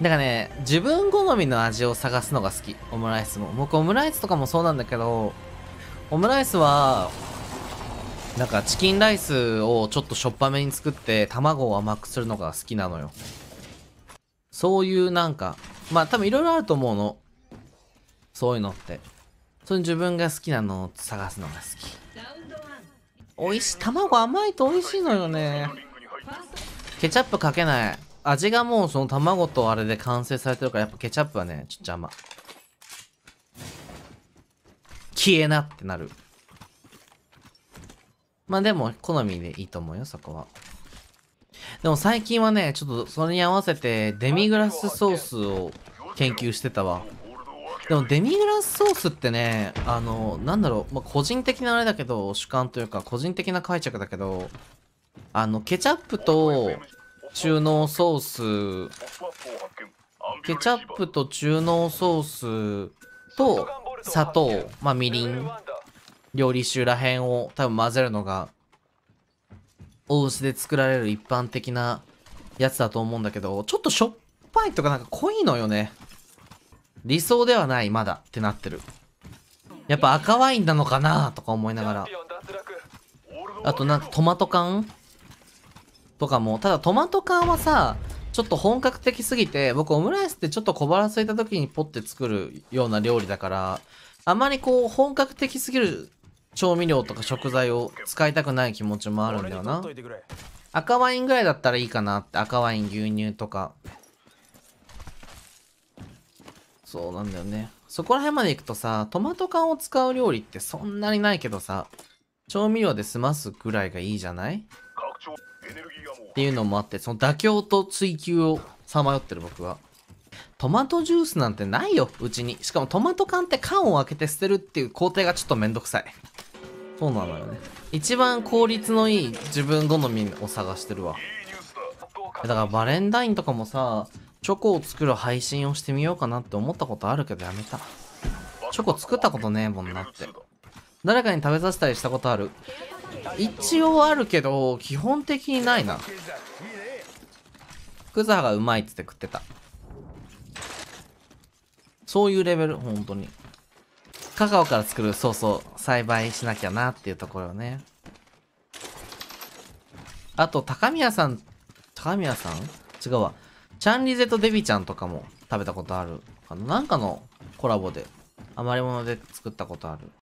んかね、自分好みの味を探すのが好き。オムライスも。僕オムライスとかもそうなんだけど、オムライスは、なんかチキンライスをちょっとしょっぱめに作って卵を甘くするのが好きなのよ。そういうなんか、まあ多分いろいろあると思うの。そういうのって。その自分が好きなのを探すのが好き。美味しい。卵甘いと美味しいのよね。ケチャップかけない。味がもうその卵とあれで完成されてるからやっぱケチャップはねちょっと邪魔消えなってなるまあでも好みでいいと思うよそこはでも最近はねちょっとそれに合わせてデミグラスソースを研究してたわでもデミグラスソースってねあのなんだろう、まあ、個人的なあれだけど主観というか個人的な解釈だけどあのケチャップと中濃ソースケチャップと中濃ソースと砂糖、まあ、みりん料理酒らへんを多分混ぜるのがお家で作られる一般的なやつだと思うんだけどちょっとしょっぱいとかなんか濃いのよね理想ではないまだってなってるやっぱ赤ワインなのかなとか思いながらあとなんかトマト缶とかも、ただトマト缶はさ、ちょっと本格的すぎて、僕オムライスってちょっと小腹空いた時にポッて作るような料理だから、あまりこう本格的すぎる調味料とか食材を使いたくない気持ちもあるんだよな。赤ワインぐらいだったらいいかなって、赤ワイン牛乳とか。そうなんだよね。そこら辺まで行くとさ、トマト缶を使う料理ってそんなにないけどさ、調味料で済ますぐらいがいいじゃない拡張エネルギーっていうのもあって、その妥協と追求をさまよってる僕は。トマトジュースなんてないよ、うちに。しかもトマト缶って缶を開けて捨てるっていう工程がちょっとめんどくさい。そうなのよね。一番効率のいい自分好みを探してるわ。だからバレンタインとかもさ、チョコを作る配信をしてみようかなって思ったことあるけどやめた。チョコ作ったことねえもんなって。誰かに食べさせたりしたことある一応あるけど基本的にないな福沢がうまいっつって食ってたそういうレベル本当にカカオから作るそうそう栽培しなきゃなっていうところねあと高宮さん高宮さん違うわチャンリゼとデビちゃんとかも食べたことあるなんかのコラボで余り物で作ったことある